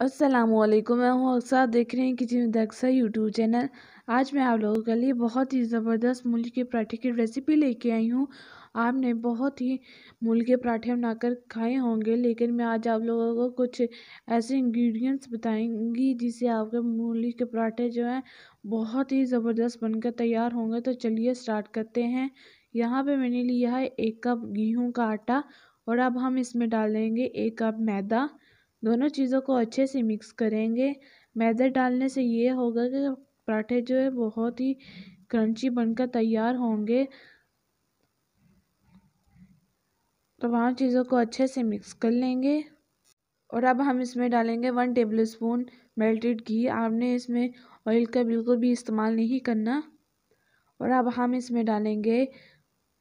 असलकुम मैं हूँ अक्सा देख रहे हैं किचन विद यूट्यूब चैनल आज मैं आप लोगों के लिए बहुत ही ज़बरदस्त मूली के पराठे की रेसिपी लेके आई हूँ आपने बहुत ही मूली के पराठे बनाकर खाए होंगे लेकिन मैं आज आप लोगों को कुछ ऐसे इंग्रेडिएंट्स बताएंगी जिससे आपके मूली के पराठे जो हैं बहुत ही ज़बरदस्त बनकर तैयार होंगे तो चलिए स्टार्ट करते हैं यहाँ पर मैंने लिया है एक कप गेहूँ का आटा और अब हम इसमें डाल देंगे एक कप मैदा दोनों चीज़ों को अच्छे से मिक्स करेंगे मैदा डालने से ये होगा कि पराठे जो है बहुत ही क्रंची बनकर तैयार होंगे तमाम चीज़ों को अच्छे से मिक्स कर लेंगे और अब हम इसमें डालेंगे वन टेबल स्पून मेल्टेड घी आपने इसमें ऑयल का बिल्कुल भी इस्तेमाल नहीं करना और अब हम इसमें डालेंगे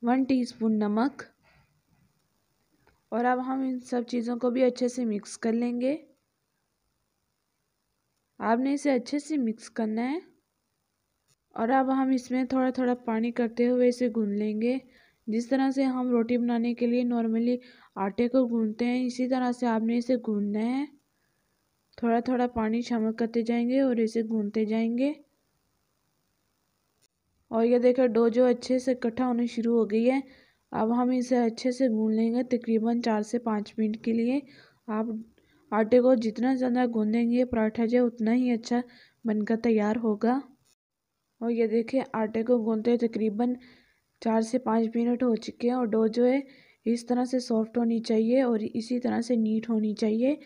वन टीस्पून नमक और अब हम इन सब चीज़ों को भी अच्छे से मिक्स कर लेंगे आपने इसे अच्छे से मिक्स करना है और अब हम इसमें थोड़ा थोड़ा पानी करते हुए इसे गून लेंगे जिस तरह से हम रोटी बनाने के लिए नॉर्मली आटे को गूनते हैं इसी तरह से आपने इसे गूनना है थोड़ा थोड़ा पानी शामिल करते जाएंगे और इसे गूनते जाएंगे और ये देखो डो जो अच्छे से इकट्ठा होने शुरू हो गई है अब हम इसे अच्छे से भून लेंगे तकरीबन चार से पाँच मिनट के लिए आप आटे को जितना ज़्यादा गूंदेंगे पराठा जो उतना ही अच्छा बनकर तैयार होगा और ये देखिए आटे को गूंदते तकरीबन चार से पाँच मिनट हो चुके हैं और डो जो है इस तरह से सॉफ्ट होनी चाहिए और इसी तरह से नीट होनी चाहिए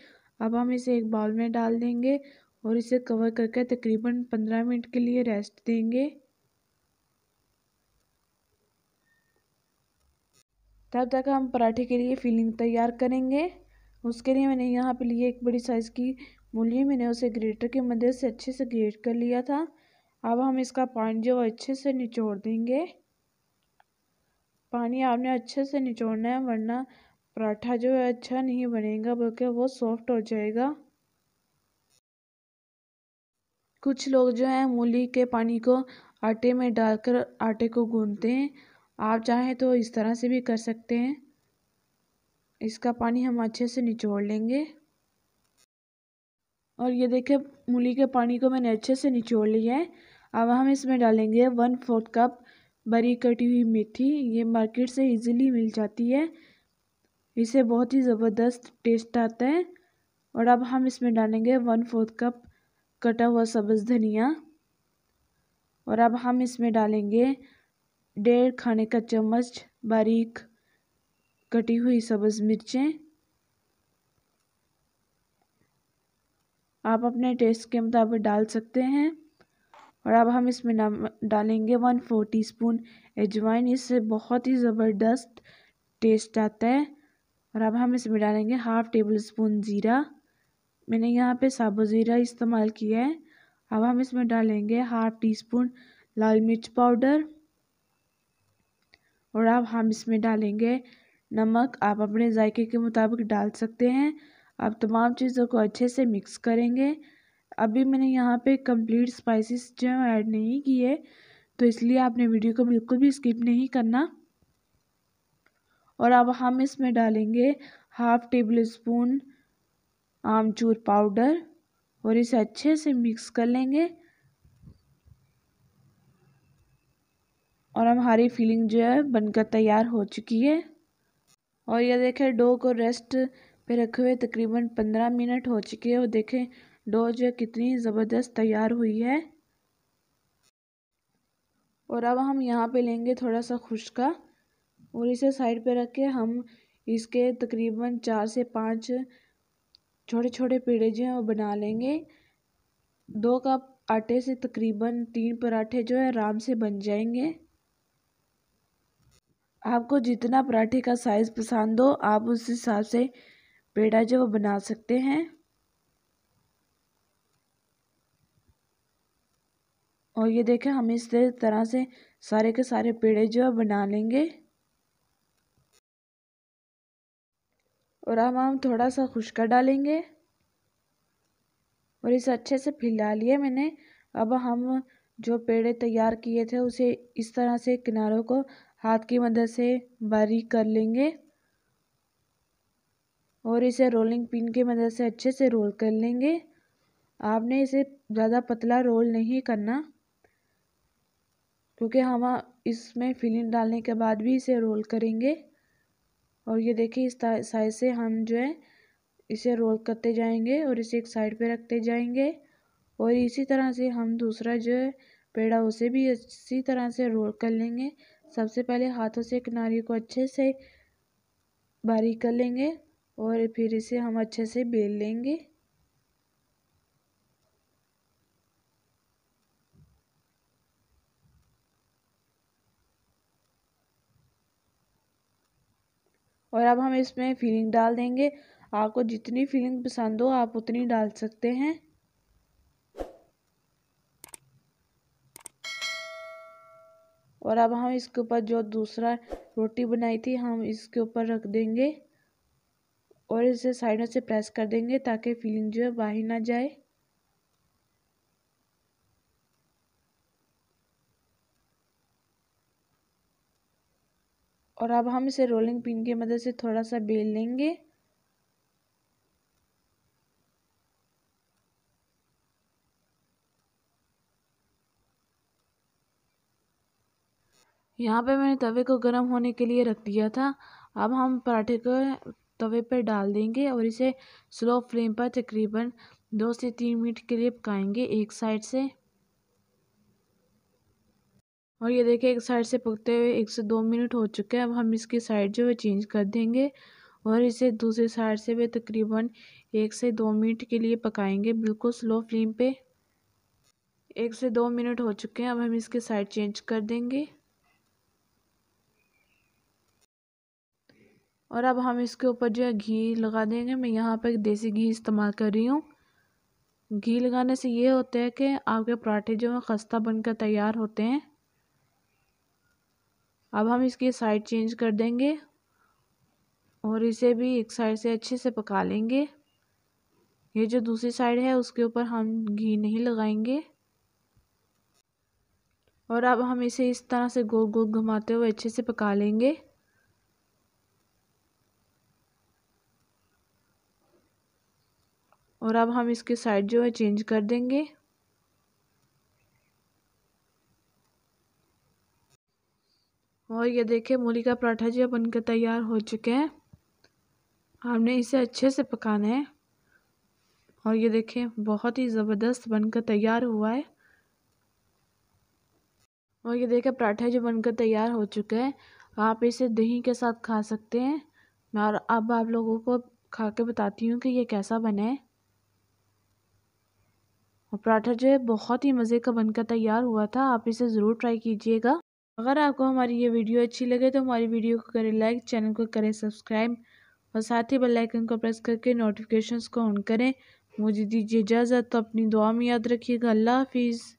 अब हम इसे एक बाउल में डाल देंगे और इसे कवर करके तकरीबन पंद्रह मिनट के लिए रेस्ट देंगे तब तक हम पराठे के लिए फिलिंग तैयार करेंगे उसके लिए मैंने यहाँ पे लिए एक बड़ी साइज़ की मूली मैंने उसे ग्रेटर की मदद से अच्छे से ग्रेट कर लिया था अब हम इसका पानी जो अच्छे से निचोड़ देंगे पानी आपने अच्छे से निचोड़ना है वरना पराठा जो है अच्छा नहीं बनेगा बल्कि वो सॉफ्ट हो जाएगा कुछ लोग जो हैं मूली के पानी को आटे में डालकर आटे को गूंदते हैं आप चाहें तो इस तरह से भी कर सकते हैं इसका पानी हम अच्छे से निचोड़ लेंगे और ये देखिए मूली के पानी को मैंने अच्छे से निचोड़ लिया है अब हम इसमें डालेंगे वन फोर्थ कप बरी कटी हुई मेथी ये मार्केट से इजीली मिल जाती है इसे बहुत ही ज़बरदस्त टेस्ट आता है और अब हम इसमें डालेंगे वन फोर्थ कप कटा हुआ सब्ज़ धनिया और अब हम इसमें डालेंगे डेढ़ खाने का चम्मच बारीक कटी हुई सब्ज़ मिर्चें आप अपने टेस्ट के मुताबिक डाल सकते हैं और अब हम इसमें नाम डालेंगे वन फोर टी स्पून अजवाइन इससे बहुत ही ज़बरदस्त टेस्ट आता है और अब हम इसमें डालेंगे हाफ़ टेबल स्पून ज़ीरा मैंने यहाँ पे साबुत ज़ीरा इस्तेमाल किया है अब हम इसमें डालेंगे हाफ़ टी स्पून लाल मिर्च पाउडर और अब हम इसमें डालेंगे नमक आप अपने जायके के मुताबिक डाल सकते हैं आप तमाम चीज़ों को अच्छे से मिक्स करेंगे अभी मैंने यहाँ पे कंप्लीट स्पाइसेस जो है ऐड नहीं किए तो इसलिए आपने वीडियो को बिल्कुल भी स्किप नहीं करना और अब हम इसमें डालेंगे हाफ टेबल स्पून आमचूर पाउडर और इसे अच्छे से मिक्स कर लेंगे और हमारी फीलिंग जो है बनकर तैयार हो चुकी है और यह देखें डो को रेस्ट पे रखे हुए तकरीबन पंद्रह मिनट हो चुके हैं और देखें डो जो है कितनी ज़बरदस्त तैयार हुई है और अब हम यहाँ पे लेंगे थोड़ा सा खुशका और इसे साइड पे रख के हम इसके तकरीबन चार से पाँच छोटे छोटे पेड़े जो हैं वो बना लेंगे दो कप आटे से तकरीबन तीन पराठे जो है आराम से बन जाएंगे आपको जितना पराठे का साइज़ पसंद हो आप उस हिसाब से पेड़ा जो बना सकते हैं और ये देखें हम इस तरह से सारे के सारे पेड़े जो है बना लेंगे और अब हम थोड़ा सा खुशका डालेंगे और इसे अच्छे से फिला लिया मैंने अब हम जो पेड़े तैयार किए थे उसे इस तरह से किनारों को हाथ की मदद से बारीक कर लेंगे और इसे रोलिंग पिन की मदद से अच्छे से रोल कर लेंगे आपने इसे ज़्यादा पतला रोल नहीं करना क्योंकि हम इसमें फिलिंग डालने के बाद भी इसे रोल करेंगे और ये देखिए इस साइज से हम जो है इसे रोल करते जाएंगे और इसे एक साइड पे रखते जाएंगे और इसी तरह से हम दूसरा जो है पेड़ा उसे भी इसी तरह से रोल कर लेंगे सबसे पहले हाथों से किनारी को अच्छे से बारीक कर लेंगे और फिर इसे हम अच्छे से बेल लेंगे और अब हम इसमें फीलिंग डाल देंगे आपको जितनी फीलिंग पसंद हो आप उतनी डाल सकते हैं और अब हम इसके ऊपर जो दूसरा रोटी बनाई थी हम इसके ऊपर रख देंगे और इसे साइडों से प्रेस कर देंगे ताकि फीलिंग जो है बाहर ना जाए और अब हम इसे रोलिंग पिन की मदद से थोड़ा सा बेल लेंगे यहाँ पे मैंने तवे को गर्म होने के लिए रख दिया था अब हम पराठे को तवे पर डाल देंगे और इसे स्लो फ्लेम पर तकरीबन दो से तीन मिनट के लिए पकाएंगे एक साइड से और ये देखिए एक साइड से पकते हुए एक से दो मिनट हो चुके हैं अब हम इसकी साइड जो है चेंज कर देंगे और इसे दूसरी साइड से भी तकरीबन एक से दो मिनट के लिए पकाएंगे बिल्कुल स्लो फ्लेम पे एक से दो मिनट हो चुके हैं अब हम इसकी साइड चेंज कर देंगे और अब हम इसके ऊपर जो है घी लगा देंगे मैं यहाँ पर देसी घी इस्तेमाल कर रही हूँ घी लगाने से ये होता है कि आपके पराठे जो हैं खस्ता बनकर तैयार होते हैं अब हम इसकी साइड चेंज कर देंगे और इसे भी एक साइड से अच्छे से पका लेंगे ये जो दूसरी साइड है उसके ऊपर हम घी नहीं लगाएंगे और अब हम इसे इस तरह से गोल गोल घुमाते हुए अच्छे से पका लेंगे और अब हम इसके साइड जो है चेंज कर देंगे और ये देखिए मूली का पराठा जो अब बनकर तैयार हो चुके हैं हमने इसे अच्छे से पकाना है और ये देखिए बहुत ही ज़बरदस्त बनकर तैयार हुआ है और ये देखिए पराठा जो बनकर तैयार हो चुका है आप इसे दही के साथ खा सकते हैं और अब आप लोगों को खा के बताती हूँ कि ये कैसा बना है और पराठा जो है बहुत ही मज़े का बनकर तैयार हुआ था आप इसे ज़रूर ट्राई कीजिएगा अगर आपको हमारी ये वीडियो अच्छी लगे तो हमारी वीडियो को करें लाइक चैनल को करें सब्सक्राइब और साथ ही बेल आइकन को प्रेस करके नोटिफिकेशंस को ऑन करें मुझे दीजिए इजाज़त तो अपनी दुआ में याद रखिएगा अल्लाह हाफिज़